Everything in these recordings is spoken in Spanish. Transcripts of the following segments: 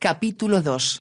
Capítulo 2.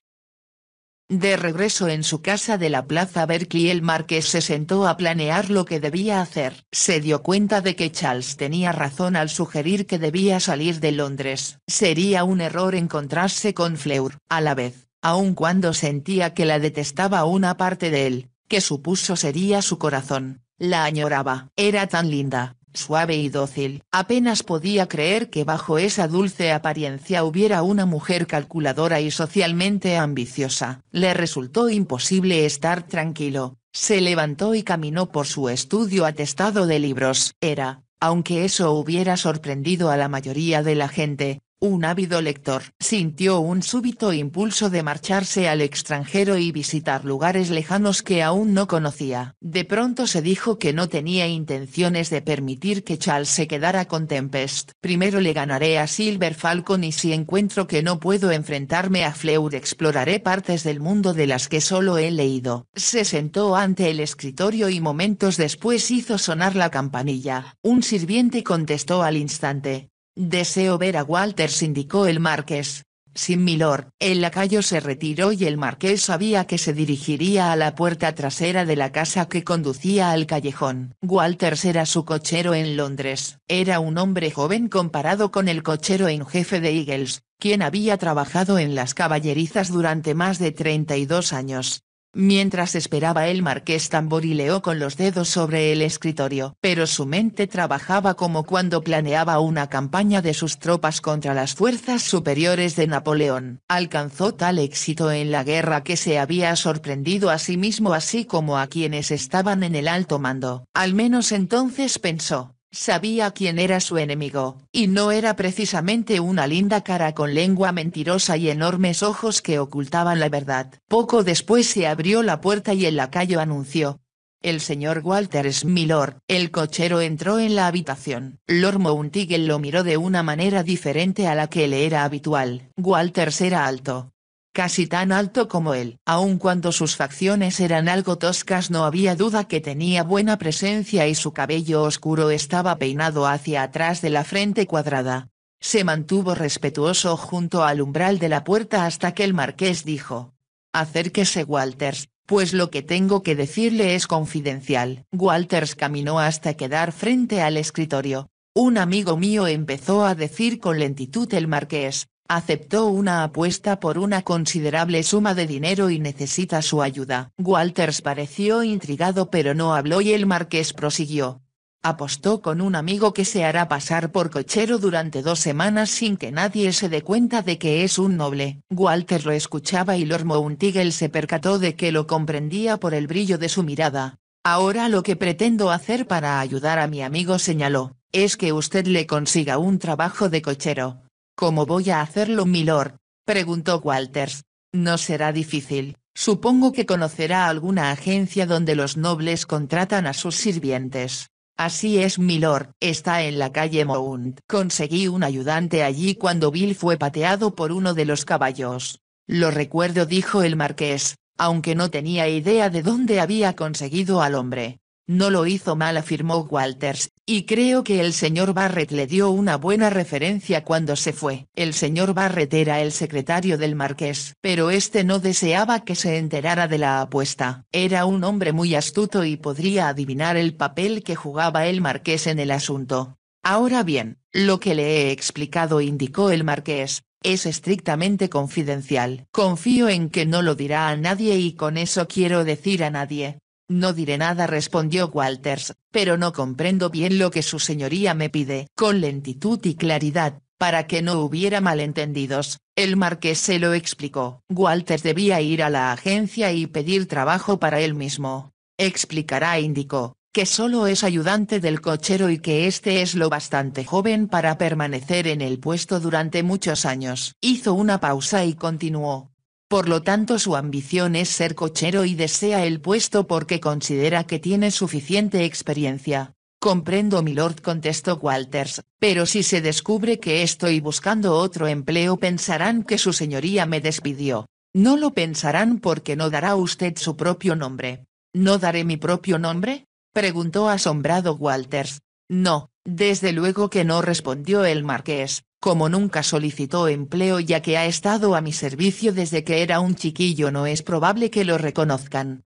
De regreso en su casa de la Plaza Berkeley el marqués se sentó a planear lo que debía hacer. Se dio cuenta de que Charles tenía razón al sugerir que debía salir de Londres. Sería un error encontrarse con Fleur, a la vez, aun cuando sentía que la detestaba una parte de él, que supuso sería su corazón, la añoraba. Era tan linda, suave y dócil. Apenas podía creer que bajo esa dulce apariencia hubiera una mujer calculadora y socialmente ambiciosa. Le resultó imposible estar tranquilo. Se levantó y caminó por su estudio atestado de libros. Era, aunque eso hubiera sorprendido a la mayoría de la gente, un ávido lector, sintió un súbito impulso de marcharse al extranjero y visitar lugares lejanos que aún no conocía. De pronto se dijo que no tenía intenciones de permitir que Charles se quedara con Tempest. Primero le ganaré a Silver Falcon y si encuentro que no puedo enfrentarme a Fleur exploraré partes del mundo de las que solo he leído. Se sentó ante el escritorio y momentos después hizo sonar la campanilla. Un sirviente contestó al instante. Deseo ver a Walters, indicó el marqués. Sin milord, el lacayo se retiró y el marqués sabía que se dirigiría a la puerta trasera de la casa que conducía al callejón. Walters era su cochero en Londres. Era un hombre joven comparado con el cochero en jefe de Eagles, quien había trabajado en las caballerizas durante más de 32 años. Mientras esperaba el marqués tamborileó con los dedos sobre el escritorio, pero su mente trabajaba como cuando planeaba una campaña de sus tropas contra las fuerzas superiores de Napoleón. Alcanzó tal éxito en la guerra que se había sorprendido a sí mismo así como a quienes estaban en el alto mando. Al menos entonces pensó, Sabía quién era su enemigo, y no era precisamente una linda cara con lengua mentirosa y enormes ojos que ocultaban la verdad. Poco después se abrió la puerta y el lacayo anunció, el señor Walters Milord, el cochero entró en la habitación. Lord lo miró de una manera diferente a la que le era habitual. Walters era alto, casi tan alto como él. Aun cuando sus facciones eran algo toscas no había duda que tenía buena presencia y su cabello oscuro estaba peinado hacia atrás de la frente cuadrada. Se mantuvo respetuoso junto al umbral de la puerta hasta que el marqués dijo. Acérquese Walters, pues lo que tengo que decirle es confidencial. Walters caminó hasta quedar frente al escritorio. Un amigo mío empezó a decir con lentitud el marqués, aceptó una apuesta por una considerable suma de dinero y necesita su ayuda. Walters pareció intrigado pero no habló y el marqués prosiguió. Apostó con un amigo que se hará pasar por cochero durante dos semanas sin que nadie se dé cuenta de que es un noble. Walter lo escuchaba y Lord Mountigel se percató de que lo comprendía por el brillo de su mirada. Ahora lo que pretendo hacer para ayudar a mi amigo señaló, es que usted le consiga un trabajo de cochero ¿Cómo voy a hacerlo, milord? preguntó Walters. No será difícil, supongo que conocerá alguna agencia donde los nobles contratan a sus sirvientes. Así es, milord, está en la calle Mount. Conseguí un ayudante allí cuando Bill fue pateado por uno de los caballos. Lo recuerdo, dijo el marqués, aunque no tenía idea de dónde había conseguido al hombre. No lo hizo mal, afirmó Walters, y creo que el señor Barrett le dio una buena referencia cuando se fue. El señor Barrett era el secretario del marqués, pero este no deseaba que se enterara de la apuesta. Era un hombre muy astuto y podría adivinar el papel que jugaba el marqués en el asunto. Ahora bien, lo que le he explicado indicó el marqués, es estrictamente confidencial. Confío en que no lo dirá a nadie y con eso quiero decir a nadie. No diré nada respondió Walters, pero no comprendo bien lo que su señoría me pide. Con lentitud y claridad, para que no hubiera malentendidos, el marqués se lo explicó. Walters debía ir a la agencia y pedir trabajo para él mismo. Explicará indicó, que solo es ayudante del cochero y que este es lo bastante joven para permanecer en el puesto durante muchos años. Hizo una pausa y continuó, por lo tanto su ambición es ser cochero y desea el puesto porque considera que tiene suficiente experiencia. Comprendo Lord», contestó Walters, pero si se descubre que estoy buscando otro empleo pensarán que su señoría me despidió. No lo pensarán porque no dará usted su propio nombre. ¿No daré mi propio nombre? preguntó asombrado Walters. No, desde luego que no respondió el marqués, como nunca solicitó empleo ya que ha estado a mi servicio desde que era un chiquillo no es probable que lo reconozcan.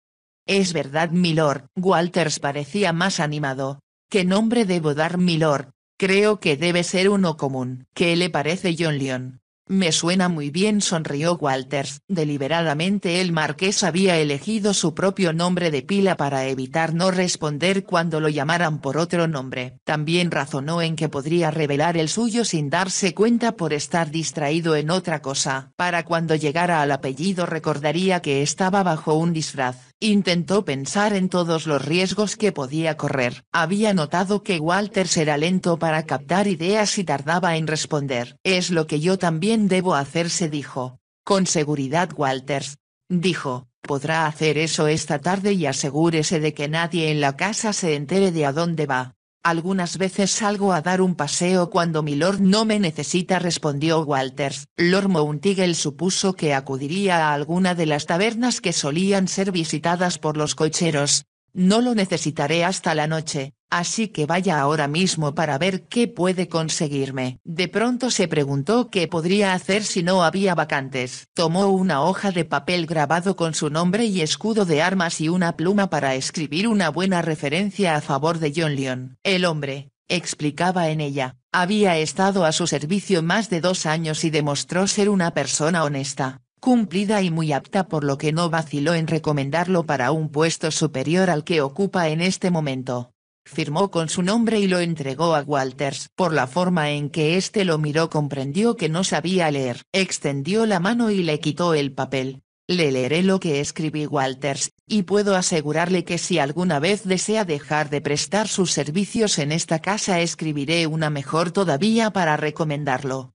Es verdad milord, Walters parecía más animado. ¿Qué nombre debo dar milord? Creo que debe ser uno común. ¿Qué le parece John Lyon? Me suena muy bien, sonrió Walters. Deliberadamente el marqués había elegido su propio nombre de pila para evitar no responder cuando lo llamaran por otro nombre. También razonó en que podría revelar el suyo sin darse cuenta por estar distraído en otra cosa. Para cuando llegara al apellido recordaría que estaba bajo un disfraz. Intentó pensar en todos los riesgos que podía correr. Había notado que Walters era lento para captar ideas y tardaba en responder. Es lo que yo también debo hacer, se dijo. Con seguridad Walters. Dijo, podrá hacer eso esta tarde y asegúrese de que nadie en la casa se entere de a dónde va. Algunas veces salgo a dar un paseo cuando mi lord no me necesita respondió Walters. Lord Mountigel supuso que acudiría a alguna de las tabernas que solían ser visitadas por los cocheros, no lo necesitaré hasta la noche, así que vaya ahora mismo para ver qué puede conseguirme. De pronto se preguntó qué podría hacer si no había vacantes. Tomó una hoja de papel grabado con su nombre y escudo de armas y una pluma para escribir una buena referencia a favor de John Lyon. El hombre, explicaba en ella, había estado a su servicio más de dos años y demostró ser una persona honesta cumplida y muy apta por lo que no vaciló en recomendarlo para un puesto superior al que ocupa en este momento. Firmó con su nombre y lo entregó a Walters. Por la forma en que éste lo miró comprendió que no sabía leer. Extendió la mano y le quitó el papel. Le leeré lo que escribí Walters, y puedo asegurarle que si alguna vez desea dejar de prestar sus servicios en esta casa escribiré una mejor todavía para recomendarlo.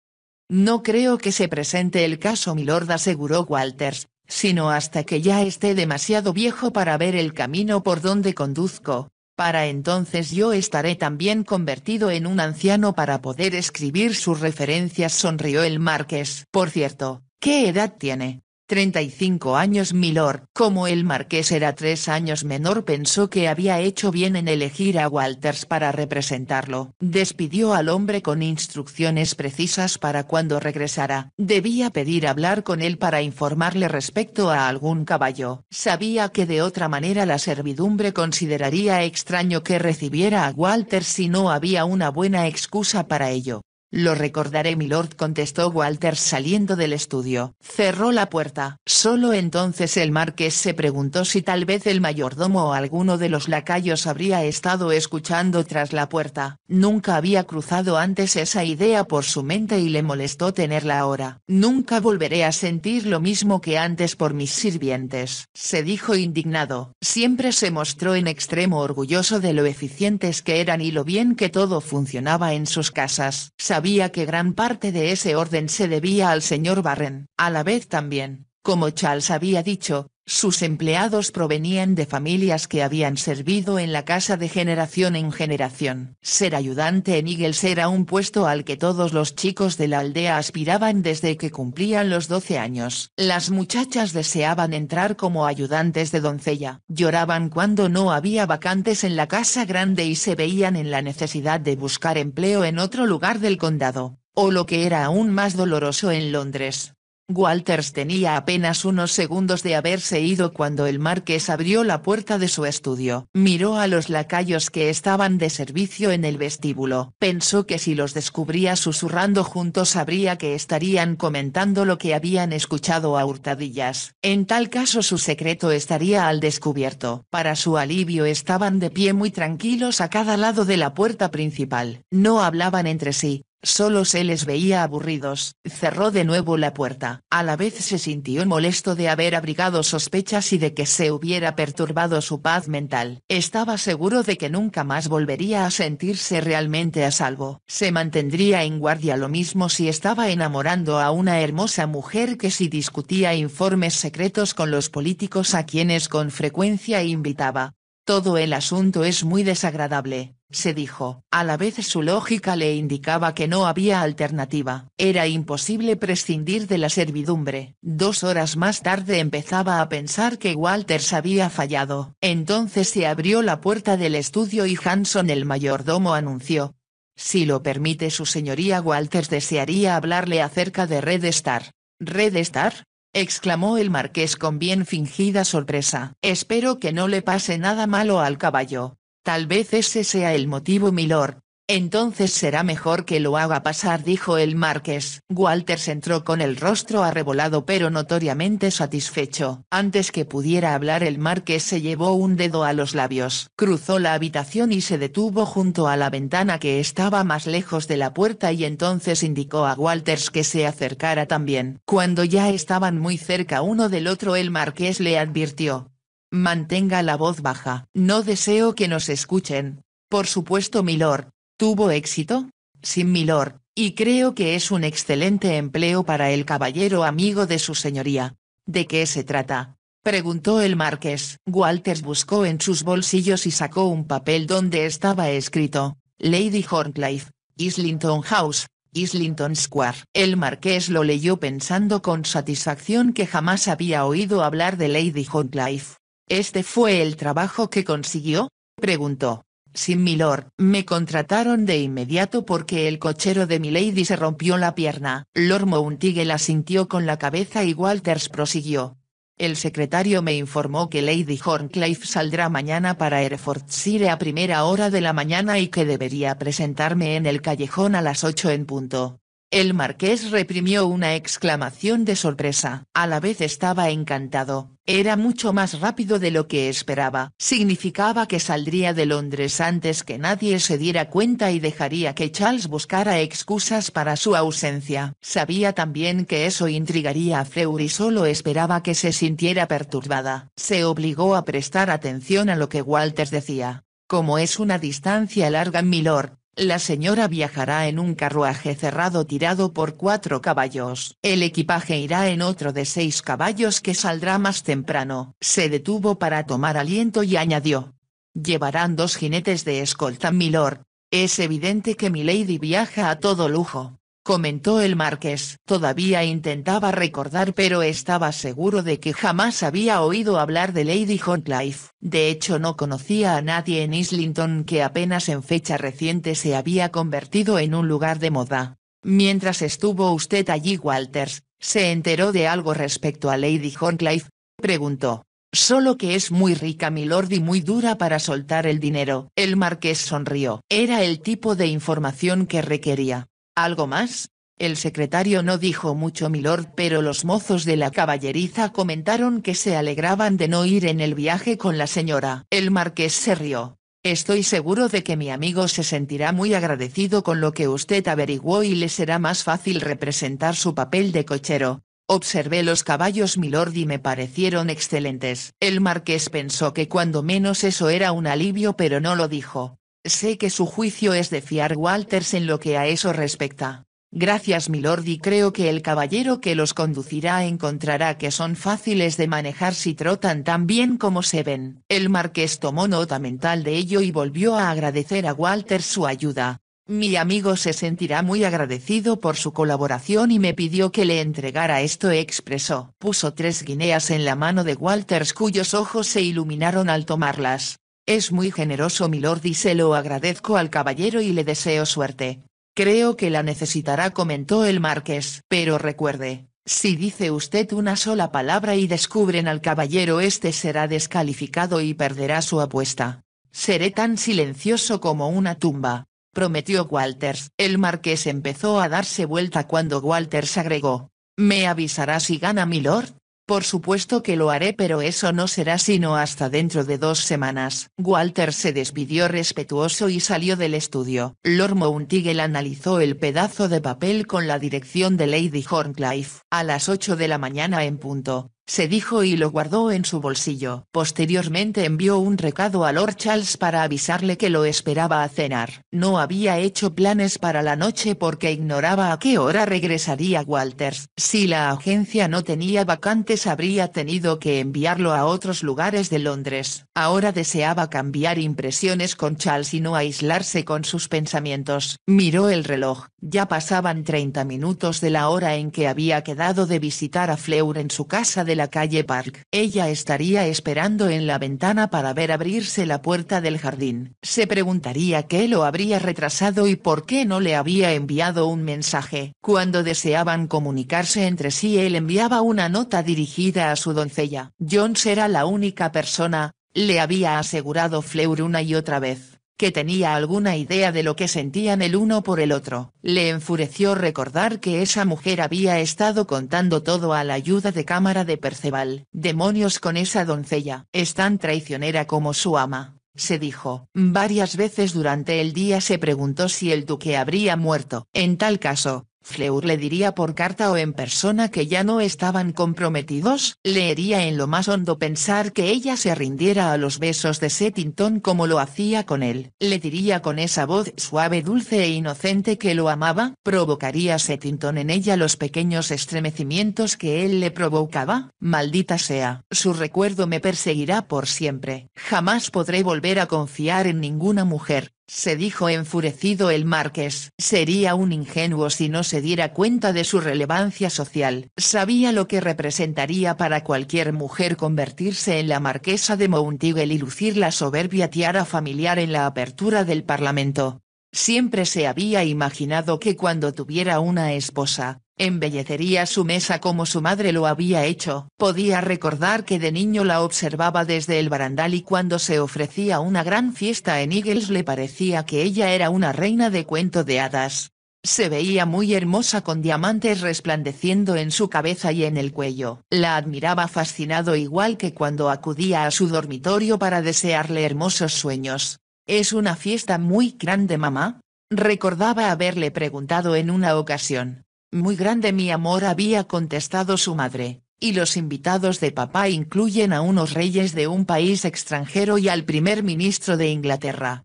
No creo que se presente el caso, milord aseguró Walters, sino hasta que ya esté demasiado viejo para ver el camino por donde conduzco. Para entonces yo estaré también convertido en un anciano para poder escribir sus referencias, sonrió el Márquez. Por cierto, ¿qué edad tiene? 35 años Milord, como el marqués era tres años menor pensó que había hecho bien en elegir a Walters para representarlo. Despidió al hombre con instrucciones precisas para cuando regresara. Debía pedir hablar con él para informarle respecto a algún caballo. Sabía que de otra manera la servidumbre consideraría extraño que recibiera a Walters si no había una buena excusa para ello. Lo recordaré, mi lord» contestó Walter saliendo del estudio. Cerró la puerta. Solo entonces el marqués se preguntó si tal vez el mayordomo o alguno de los lacayos habría estado escuchando tras la puerta. Nunca había cruzado antes esa idea por su mente y le molestó tenerla ahora. Nunca volveré a sentir lo mismo que antes por mis sirvientes, se dijo indignado. Siempre se mostró en extremo orgulloso de lo eficientes que eran y lo bien que todo funcionaba en sus casas sabía que gran parte de ese orden se debía al señor Barren. A la vez también, como Charles había dicho, sus empleados provenían de familias que habían servido en la casa de generación en generación. Ser ayudante en Eagles era un puesto al que todos los chicos de la aldea aspiraban desde que cumplían los 12 años. Las muchachas deseaban entrar como ayudantes de doncella. Lloraban cuando no había vacantes en la casa grande y se veían en la necesidad de buscar empleo en otro lugar del condado, o lo que era aún más doloroso en Londres Walters tenía apenas unos segundos de haberse ido cuando el marqués abrió la puerta de su estudio. Miró a los lacayos que estaban de servicio en el vestíbulo. Pensó que si los descubría susurrando juntos sabría que estarían comentando lo que habían escuchado a hurtadillas. En tal caso su secreto estaría al descubierto. Para su alivio estaban de pie muy tranquilos a cada lado de la puerta principal. No hablaban entre sí, Solo se les veía aburridos, cerró de nuevo la puerta. A la vez se sintió molesto de haber abrigado sospechas y de que se hubiera perturbado su paz mental. Estaba seguro de que nunca más volvería a sentirse realmente a salvo. Se mantendría en guardia lo mismo si estaba enamorando a una hermosa mujer que si discutía informes secretos con los políticos a quienes con frecuencia invitaba. Todo el asunto es muy desagradable, se dijo, a la vez su lógica le indicaba que no había alternativa. Era imposible prescindir de la servidumbre. Dos horas más tarde empezaba a pensar que Walters había fallado. Entonces se abrió la puerta del estudio y Hanson el mayordomo anunció. Si lo permite su señoría Walters desearía hablarle acerca de Red Star. ¿Red Star? exclamó el marqués con bien fingida sorpresa. Espero que no le pase nada malo al caballo. Tal vez ese sea el motivo, milord, entonces será mejor que lo haga pasar, dijo el marqués. Walters entró con el rostro arrebolado pero notoriamente satisfecho. Antes que pudiera hablar el marqués se llevó un dedo a los labios. Cruzó la habitación y se detuvo junto a la ventana que estaba más lejos de la puerta y entonces indicó a Walters que se acercara también. Cuando ya estaban muy cerca uno del otro el marqués le advirtió. Mantenga la voz baja. No deseo que nos escuchen. Por supuesto, milord, tuvo éxito? Sin milord, y creo que es un excelente empleo para el caballero amigo de su señoría. ¿De qué se trata? Preguntó el marqués. Walters buscó en sus bolsillos y sacó un papel donde estaba escrito, Lady Horncliffe, Islington House, Islington Square. El marqués lo leyó pensando con satisfacción que jamás había oído hablar de Lady Horncliffe. ¿Este fue el trabajo que consiguió? preguntó sin milord. Me contrataron de inmediato porque el cochero de Milady se rompió la pierna. Lord Mountigue la sintió con la cabeza y Walters prosiguió. El secretario me informó que Lady Horncliffe saldrá mañana para Herefordshire a primera hora de la mañana y que debería presentarme en el callejón a las 8 en punto. El marqués reprimió una exclamación de sorpresa. A la vez estaba encantado. Era mucho más rápido de lo que esperaba. Significaba que saldría de Londres antes que nadie se diera cuenta y dejaría que Charles buscara excusas para su ausencia. Sabía también que eso intrigaría a Fleur y solo esperaba que se sintiera perturbada. Se obligó a prestar atención a lo que Walters decía. Como es una distancia larga, milord, la señora viajará en un carruaje cerrado tirado por cuatro caballos. El equipaje irá en otro de seis caballos que saldrá más temprano. Se detuvo para tomar aliento y añadió. Llevarán dos jinetes de escolta, milord. Es evidente que mi lady viaja a todo lujo comentó el marqués. Todavía intentaba recordar pero estaba seguro de que jamás había oído hablar de Lady Honcliffe. De hecho no conocía a nadie en Islington que apenas en fecha reciente se había convertido en un lugar de moda. Mientras estuvo usted allí Walters, ¿se enteró de algo respecto a Lady Honcliffe? preguntó. Solo que es muy rica mi lord y muy dura para soltar el dinero. El marqués sonrió. Era el tipo de información que requería. ¿Algo más? El secretario no dijo mucho milord pero los mozos de la caballeriza comentaron que se alegraban de no ir en el viaje con la señora. El marqués se rió. Estoy seguro de que mi amigo se sentirá muy agradecido con lo que usted averiguó y le será más fácil representar su papel de cochero. Observé los caballos milord y me parecieron excelentes. El marqués pensó que cuando menos eso era un alivio pero no lo dijo. Sé que su juicio es de fiar Walters en lo que a eso respecta. Gracias milord y creo que el caballero que los conducirá encontrará que son fáciles de manejar si trotan tan bien como se ven. El marqués tomó nota mental de ello y volvió a agradecer a Walter su ayuda. Mi amigo se sentirá muy agradecido por su colaboración y me pidió que le entregara esto expresó. Puso tres guineas en la mano de Walters cuyos ojos se iluminaron al tomarlas. Es muy generoso milord y se lo agradezco al caballero y le deseo suerte. Creo que la necesitará comentó el marqués. Pero recuerde, si dice usted una sola palabra y descubren al caballero este será descalificado y perderá su apuesta. Seré tan silencioso como una tumba, prometió Walters. El marqués empezó a darse vuelta cuando Walters agregó. ¿Me avisará si gana milord? Por supuesto que lo haré pero eso no será sino hasta dentro de dos semanas. Walter se despidió respetuoso y salió del estudio. Lord Mountigel analizó el pedazo de papel con la dirección de Lady Horncliffe. A las 8 de la mañana en punto, se dijo y lo guardó en su bolsillo. Posteriormente envió un recado a Lord Charles para avisarle que lo esperaba a cenar. No había hecho planes para la noche porque ignoraba a qué hora regresaría Walters. Si la agencia no tenía vacantes habría tenido que enviarlo a otros lugares de Londres. Ahora deseaba cambiar impresiones con Charles y no aislarse con sus pensamientos. Miró el reloj. Ya pasaban 30 minutos de la hora en que había quedado de visitar a Fleur en su casa de la calle Park. Ella estaría esperando en la ventana para ver abrirse la puerta del jardín. Se preguntaría qué lo habría retrasado y por qué no le había enviado un mensaje. Cuando deseaban comunicarse entre sí, él enviaba una nota dirigida a su doncella. Jones era la única persona, le había asegurado Fleur una y otra vez que tenía alguna idea de lo que sentían el uno por el otro. Le enfureció recordar que esa mujer había estado contando todo a la ayuda de cámara de Perceval. Demonios con esa doncella. Es tan traicionera como su ama se dijo. Varias veces durante el día se preguntó si el duque habría muerto. En tal caso, Fleur le diría por carta o en persona que ya no estaban comprometidos, le en lo más hondo pensar que ella se rindiera a los besos de Settington como lo hacía con él. Le diría con esa voz suave dulce e inocente que lo amaba, provocaría Settington en ella los pequeños estremecimientos que él le provocaba, maldita sea. Su recuerdo me perseguirá por siempre. Jamás podré volver a confiar en ninguna mujer, se dijo enfurecido el marqués. Sería un ingenuo si no se diera cuenta de su relevancia social. Sabía lo que representaría para cualquier mujer convertirse en la marquesa de Mountigel y lucir la soberbia tiara familiar en la apertura del Parlamento. Siempre se había imaginado que cuando tuviera una esposa, Embellecería su mesa como su madre lo había hecho. Podía recordar que de niño la observaba desde el barandal y cuando se ofrecía una gran fiesta en Eagles le parecía que ella era una reina de cuento de hadas. Se veía muy hermosa con diamantes resplandeciendo en su cabeza y en el cuello. La admiraba fascinado igual que cuando acudía a su dormitorio para desearle hermosos sueños. Es una fiesta muy grande mamá. Recordaba haberle preguntado en una ocasión. Muy grande mi amor había contestado su madre, y los invitados de papá incluyen a unos reyes de un país extranjero y al primer ministro de Inglaterra.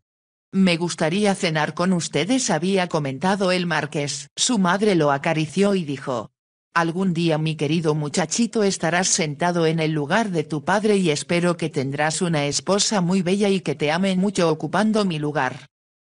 Me gustaría cenar con ustedes había comentado el marqués. Su madre lo acarició y dijo. Algún día mi querido muchachito estarás sentado en el lugar de tu padre y espero que tendrás una esposa muy bella y que te amen mucho ocupando mi lugar.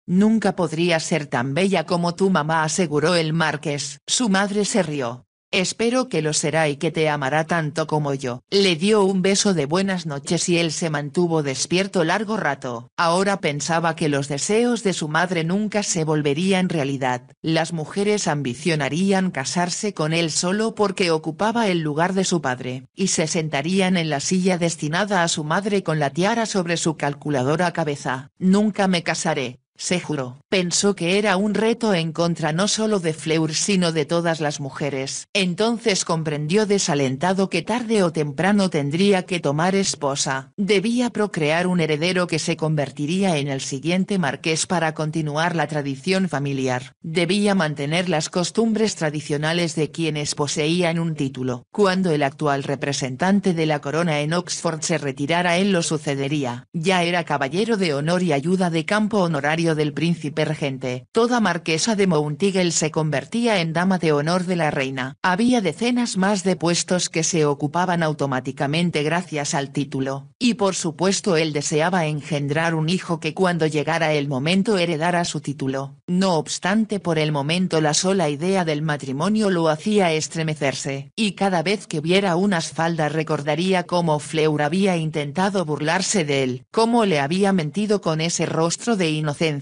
Nunca podría ser tan bella como tu mamá, aseguró el marqués. Su madre se rió. Espero que lo será y que te amará tanto como yo. Le dio un beso de buenas noches y él se mantuvo despierto largo rato. Ahora pensaba que los deseos de su madre nunca se volverían realidad. Las mujeres ambicionarían casarse con él solo porque ocupaba el lugar de su padre, y se sentarían en la silla destinada a su madre con la tiara sobre su calculadora cabeza. Nunca me casaré, se juró. Pensó que era un reto en contra no solo de Fleur sino de todas las mujeres. Entonces comprendió desalentado que tarde o temprano tendría que tomar esposa. Debía procrear un heredero que se convertiría en el siguiente marqués para continuar la tradición familiar. Debía mantener las costumbres tradicionales de quienes poseían un título. Cuando el actual representante de la corona en Oxford se retirara él lo sucedería. Ya era caballero de honor y ayuda de campo honorario del príncipe regente. Toda marquesa de Mountigel se convertía en dama de honor de la reina. Había decenas más de puestos que se ocupaban automáticamente gracias al título, y por supuesto él deseaba engendrar un hijo que cuando llegara el momento heredara su título. No obstante por el momento la sola idea del matrimonio lo hacía estremecerse, y cada vez que viera unas faldas recordaría cómo Fleur había intentado burlarse de él, cómo le había mentido con ese rostro de inocencia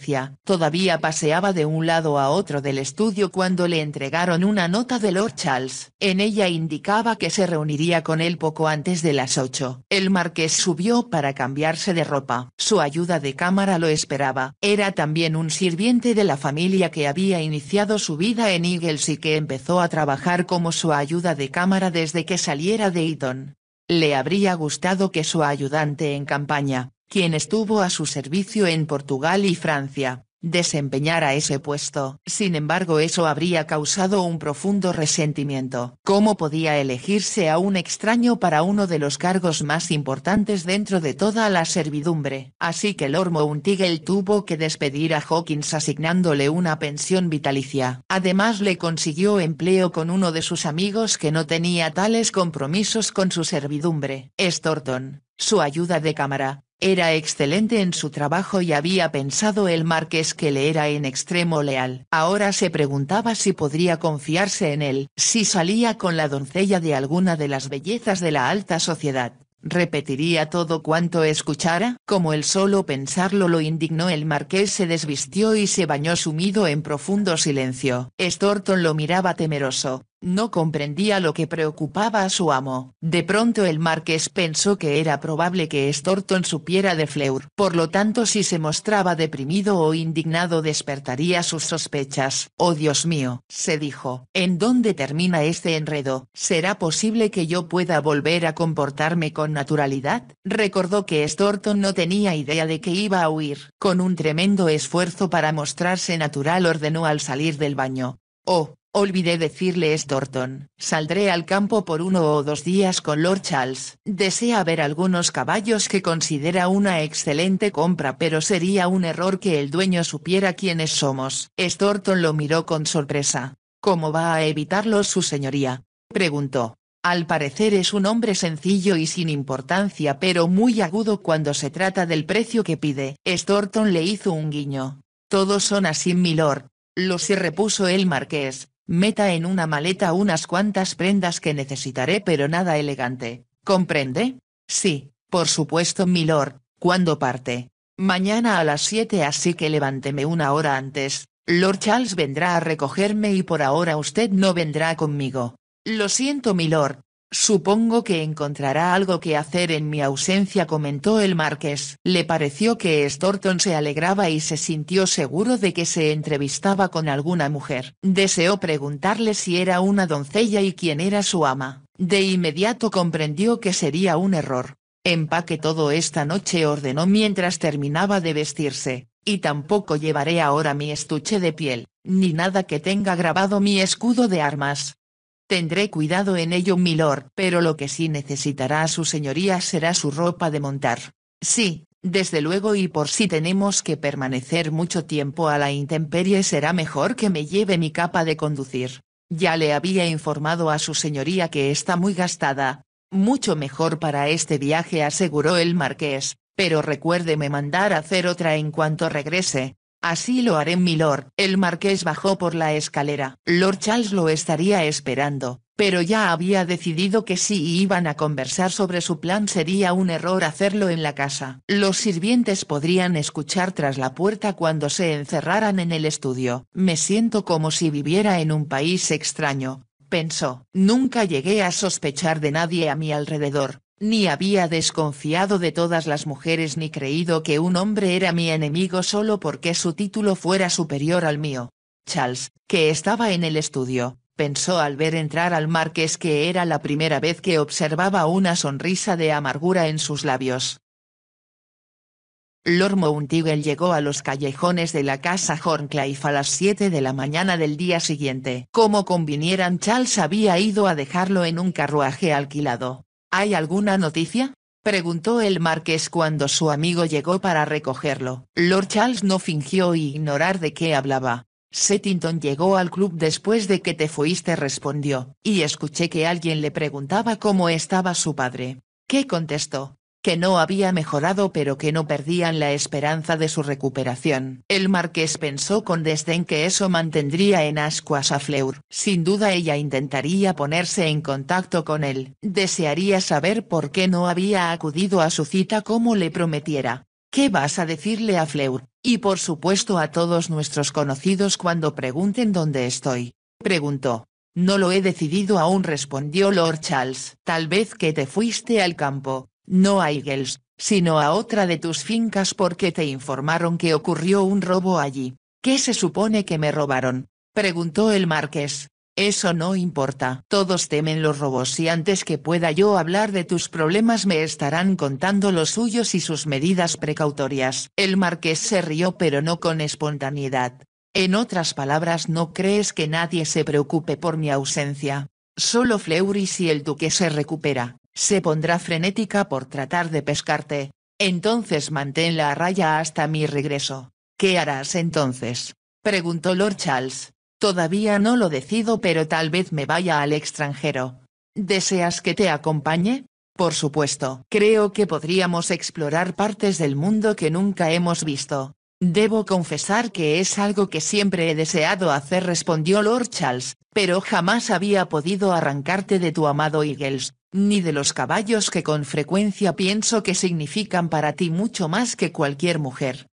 Todavía paseaba de un lado a otro del estudio cuando le entregaron una nota de Lord Charles. En ella indicaba que se reuniría con él poco antes de las 8. El marqués subió para cambiarse de ropa. Su ayuda de cámara lo esperaba. Era también un sirviente de la familia que había iniciado su vida en Eagles y que empezó a trabajar como su ayuda de cámara desde que saliera de Eton. Le habría gustado que su ayudante en campaña, quien estuvo a su servicio en Portugal y Francia, desempeñara ese puesto. Sin embargo eso habría causado un profundo resentimiento. ¿Cómo podía elegirse a un extraño para uno de los cargos más importantes dentro de toda la servidumbre? Así que Lord Mountigel tuvo que despedir a Hawkins asignándole una pensión vitalicia. Además le consiguió empleo con uno de sus amigos que no tenía tales compromisos con su servidumbre. Storton, su ayuda de cámara, era excelente en su trabajo y había pensado el marqués que le era en extremo leal. Ahora se preguntaba si podría confiarse en él, si salía con la doncella de alguna de las bellezas de la alta sociedad. ¿Repetiría todo cuanto escuchara? Como el solo pensarlo lo indignó el marqués se desvistió y se bañó sumido en profundo silencio. Storton lo miraba temeroso, no comprendía lo que preocupaba a su amo. De pronto el marqués pensó que era probable que Storton supiera de Fleur. Por lo tanto si se mostraba deprimido o indignado despertaría sus sospechas. Oh Dios mío, se dijo, ¿en dónde termina este enredo? ¿Será posible que yo pueda volver a comportarme con naturalidad? Recordó que Storton no tenía idea de que iba a huir. Con un tremendo esfuerzo para mostrarse natural ordenó al salir del baño. Oh, Olvidé decirle Storton, saldré al campo por uno o dos días con Lord Charles. Desea ver algunos caballos que considera una excelente compra pero sería un error que el dueño supiera quiénes somos. Storton lo miró con sorpresa. ¿Cómo va a evitarlo su señoría? Preguntó. Al parecer es un hombre sencillo y sin importancia pero muy agudo cuando se trata del precio que pide. Storton le hizo un guiño. Todos son así, milord. Lo sí repuso el marqués, Meta en una maleta unas cuantas prendas que necesitaré pero nada elegante, ¿comprende? Sí, por supuesto, milord, ¿cuándo parte? Mañana a las 7 así que levánteme una hora antes, Lord Charles vendrá a recogerme y por ahora usted no vendrá conmigo. Lo siento, milord, Supongo que encontrará algo que hacer en mi ausencia comentó el marqués. Le pareció que Storton se alegraba y se sintió seguro de que se entrevistaba con alguna mujer. Deseó preguntarle si era una doncella y quién era su ama. De inmediato comprendió que sería un error. Empaque todo esta noche ordenó mientras terminaba de vestirse, y tampoco llevaré ahora mi estuche de piel, ni nada que tenga grabado mi escudo de armas. Tendré cuidado en ello, milord, pero lo que sí necesitará a su señoría será su ropa de montar. Sí, desde luego y por si tenemos que permanecer mucho tiempo a la intemperie será mejor que me lleve mi capa de conducir. Ya le había informado a su señoría que está muy gastada. Mucho mejor para este viaje aseguró el marqués, pero recuérdeme mandar hacer otra en cuanto regrese. Así lo haré, Lord». El marqués bajó por la escalera. Lord Charles lo estaría esperando, pero ya había decidido que si iban a conversar sobre su plan sería un error hacerlo en la casa. Los sirvientes podrían escuchar tras la puerta cuando se encerraran en el estudio. Me siento como si viviera en un país extraño, pensó. Nunca llegué a sospechar de nadie a mi alrededor, ni había desconfiado de todas las mujeres ni creído que un hombre era mi enemigo solo porque su título fuera superior al mío. Charles, que estaba en el estudio, pensó al ver entrar al marqués que era la primera vez que observaba una sonrisa de amargura en sus labios. Lord llegó a los callejones de la casa Horncliffe a las 7 de la mañana del día siguiente. Como convinieran Charles había ido a dejarlo en un carruaje alquilado, ¿Hay alguna noticia? Preguntó el marqués cuando su amigo llegó para recogerlo. Lord Charles no fingió ignorar de qué hablaba. Settington llegó al club después de que te fuiste respondió, y escuché que alguien le preguntaba cómo estaba su padre. ¿Qué contestó? que no había mejorado pero que no perdían la esperanza de su recuperación. El marqués pensó con desdén que eso mantendría en ascuas a Fleur. Sin duda ella intentaría ponerse en contacto con él. Desearía saber por qué no había acudido a su cita como le prometiera. ¿Qué vas a decirle a Fleur? Y por supuesto a todos nuestros conocidos cuando pregunten dónde estoy. Preguntó. No lo he decidido aún respondió Lord Charles. Tal vez que te fuiste al campo, no a Eagles, sino a otra de tus fincas porque te informaron que ocurrió un robo allí. ¿Qué se supone que me robaron? Preguntó el marqués. Eso no importa. Todos temen los robos y antes que pueda yo hablar de tus problemas me estarán contando los suyos y sus medidas precautorias. El marqués se rió pero no con espontaneidad. En otras palabras, no crees que nadie se preocupe por mi ausencia. Solo Fleury si el duque se recupera se pondrá frenética por tratar de pescarte, entonces manténla a raya hasta mi regreso. ¿Qué harás entonces? preguntó Lord Charles. Todavía no lo decido, pero tal vez me vaya al extranjero. ¿Deseas que te acompañe? Por supuesto. Creo que podríamos explorar partes del mundo que nunca hemos visto. Debo confesar que es algo que siempre he deseado hacer, respondió Lord Charles, pero jamás había podido arrancarte de tu amado Eagles ni de los caballos que con frecuencia pienso que significan para ti mucho más que cualquier mujer.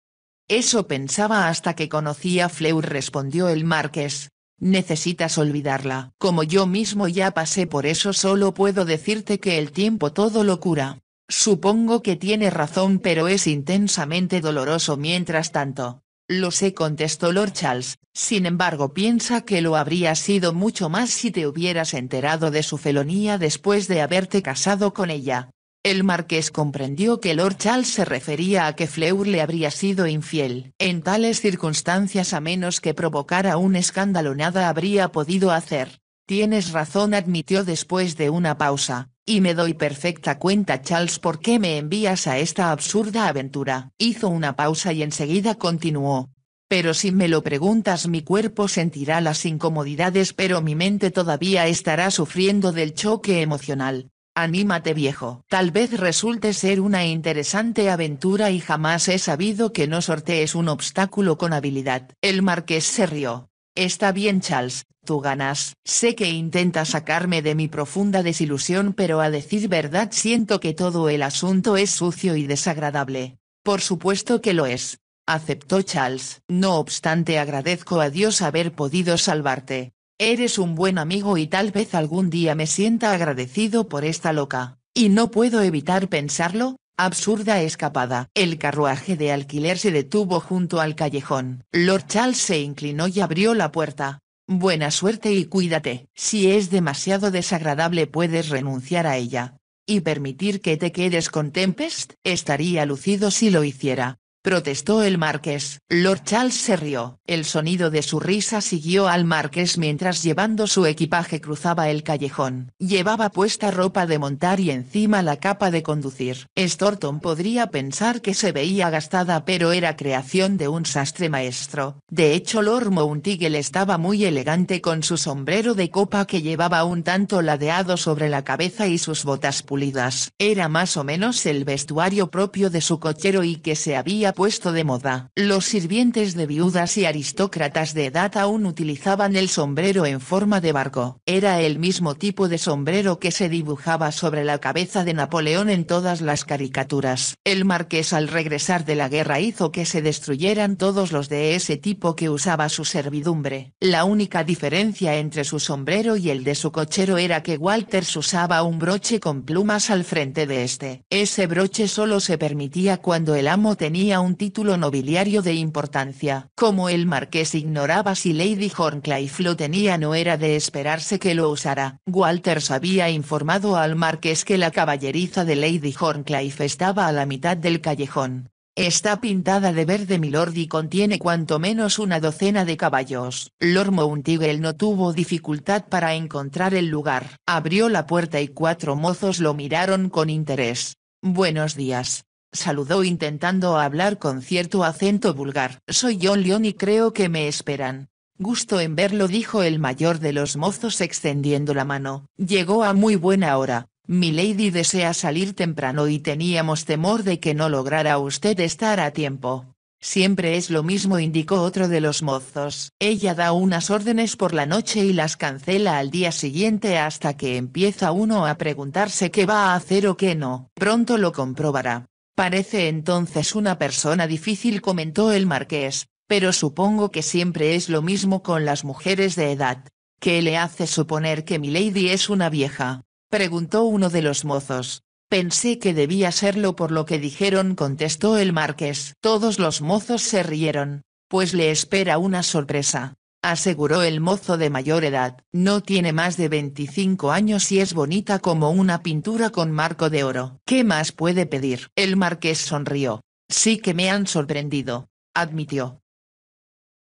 Eso pensaba hasta que conocí a Fleur respondió el marqués. Necesitas olvidarla. Como yo mismo ya pasé por eso solo puedo decirte que el tiempo todo lo cura. Supongo que tiene razón pero es intensamente doloroso mientras tanto. Lo sé contestó Lord Charles, sin embargo piensa que lo habría sido mucho más si te hubieras enterado de su felonía después de haberte casado con ella. El marqués comprendió que Lord Charles se refería a que Fleur le habría sido infiel. En tales circunstancias a menos que provocara un escándalo nada habría podido hacer. Tienes razón admitió después de una pausa, y me doy perfecta cuenta Charles por qué me envías a esta absurda aventura. Hizo una pausa y enseguida continuó. Pero si me lo preguntas mi cuerpo sentirá las incomodidades pero mi mente todavía estará sufriendo del choque emocional. Anímate viejo. Tal vez resulte ser una interesante aventura y jamás he sabido que no sortees un obstáculo con habilidad. El marqués se rió. Está bien Charles, tú ganas. Sé que intenta sacarme de mi profunda desilusión pero a decir verdad siento que todo el asunto es sucio y desagradable. Por supuesto que lo es. Aceptó Charles. No obstante agradezco a Dios haber podido salvarte. Eres un buen amigo y tal vez algún día me sienta agradecido por esta loca. Y no puedo evitar pensarlo, Absurda escapada. El carruaje de alquiler se detuvo junto al callejón. Lord Charles se inclinó y abrió la puerta. Buena suerte y cuídate. Si es demasiado desagradable puedes renunciar a ella. Y permitir que te quedes con Tempest. Estaría lucido si lo hiciera protestó el marqués. Lord Charles se rió. El sonido de su risa siguió al marqués mientras llevando su equipaje cruzaba el callejón. Llevaba puesta ropa de montar y encima la capa de conducir. Storton podría pensar que se veía gastada pero era creación de un sastre maestro. De hecho Lord Mountigel estaba muy elegante con su sombrero de copa que llevaba un tanto ladeado sobre la cabeza y sus botas pulidas. Era más o menos el vestuario propio de su cochero y que se había puesto de moda. Los sirvientes de viudas y aristócratas de edad aún utilizaban el sombrero en forma de barco. Era el mismo tipo de sombrero que se dibujaba sobre la cabeza de Napoleón en todas las caricaturas. El marqués al regresar de la guerra hizo que se destruyeran todos los de ese tipo que usaba su servidumbre. La única diferencia entre su sombrero y el de su cochero era que Walters usaba un broche con plumas al frente de este. Ese broche solo se permitía cuando el amo tenía un título nobiliario de importancia. Como el marqués ignoraba si Lady Horncliffe lo tenía no era de esperarse que lo usara. Walters había informado al marqués que la caballeriza de Lady Horncliffe estaba a la mitad del callejón. Está pintada de verde milord y contiene cuanto menos una docena de caballos. Lord no tuvo dificultad para encontrar el lugar. Abrió la puerta y cuatro mozos lo miraron con interés. Buenos días, Saludó intentando hablar con cierto acento vulgar. Soy John Leon y creo que me esperan. Gusto en verlo dijo el mayor de los mozos extendiendo la mano. Llegó a muy buena hora. Mi lady desea salir temprano y teníamos temor de que no lograra usted estar a tiempo. Siempre es lo mismo, indicó otro de los mozos. Ella da unas órdenes por la noche y las cancela al día siguiente hasta que empieza uno a preguntarse qué va a hacer o qué no. Pronto lo comprobará. Parece entonces una persona difícil comentó el marqués, pero supongo que siempre es lo mismo con las mujeres de edad. ¿Qué le hace suponer que milady lady es una vieja? preguntó uno de los mozos. Pensé que debía serlo por lo que dijeron contestó el marqués. Todos los mozos se rieron, pues le espera una sorpresa aseguró el mozo de mayor edad, no tiene más de 25 años y es bonita como una pintura con marco de oro. ¿Qué más puede pedir? El marqués sonrió. Sí que me han sorprendido, admitió,